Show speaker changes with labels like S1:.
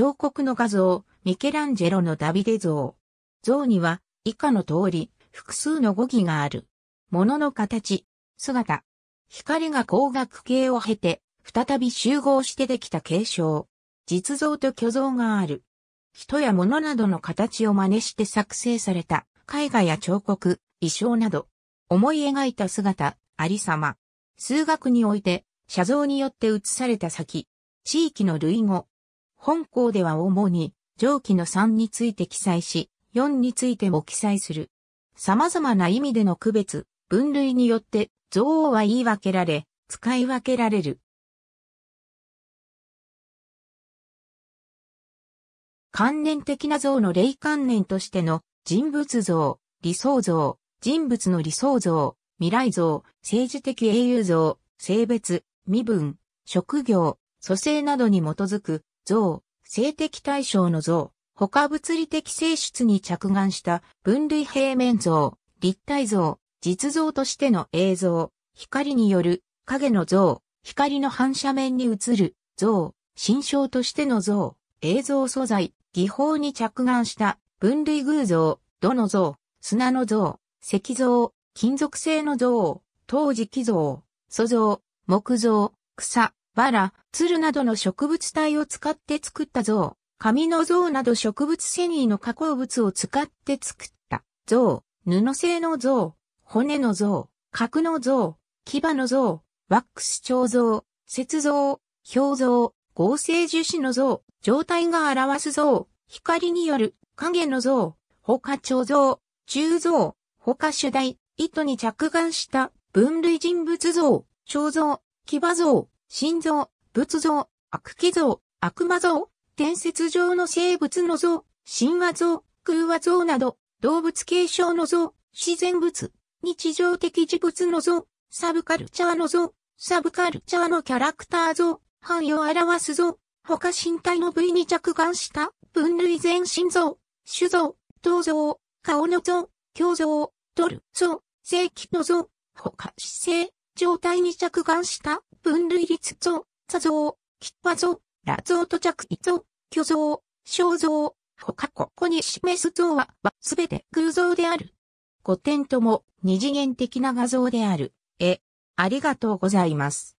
S1: 彫刻の画像、ミケランジェロのダビデ像。像には、
S2: 以下の通り、複数の語義がある。物の形、姿。光が光学系を経て、再び集合してできた継承。実像と虚像がある。人や物などの形を真似して作成された、絵画や彫刻、衣装など、思い描いた姿、ありさま。数学において、写像によって写された先、地域の類語、本校では主に上記の3について記載し、4についても記載する。様々な意味での区別、分類によって憎悪は言
S1: い分けられ、使い分けられる。観念的な像の霊観念としての人
S2: 物像、理想像、人物の理想像、未来像、政治的英雄像、性別、身分、職業、蘇生などに基づく像、性的対象の像、他物理的性質に着眼した分類平面像、立体像、実像としての映像、光による影の像、光の反射面に映る像、心象としての像、映像素材、技法に着眼した分類偶像、土の像、砂の像、石像、金属製の像、陶磁器像、素像、木像、草、バラ、ツルなどの植物体を使って作った像、紙の像など植物繊維の加工物を使って作った像、布製の像、骨の像、角の像、牙の像、ワックス彫像、雪像、氷像、合成樹脂の像、状態が表す像、光による影の像、他彫像、鋳像、他主題、糸に着眼した分類人物像、彫像、牙像、心臓、仏像、悪鬼像、悪魔像、伝説上の生物の像、神話像、空話像など、動物継承の像、自然物、日常的事物の像、サブカルチャーの像、サブカルチャーのキャラクター像、範囲を表す像、他身体の部位に着眼した分類全身像、種像、銅像、顔の像、胸像、ドル像、正規の像、他姿勢、状態に着眼した分類率像、座像、吉波像、羅像と着衣像、虚像、肖像、他ここに示す像は、はすべて
S1: 偶像である。5点とも二次元的な画像である。え、ありがとうございます。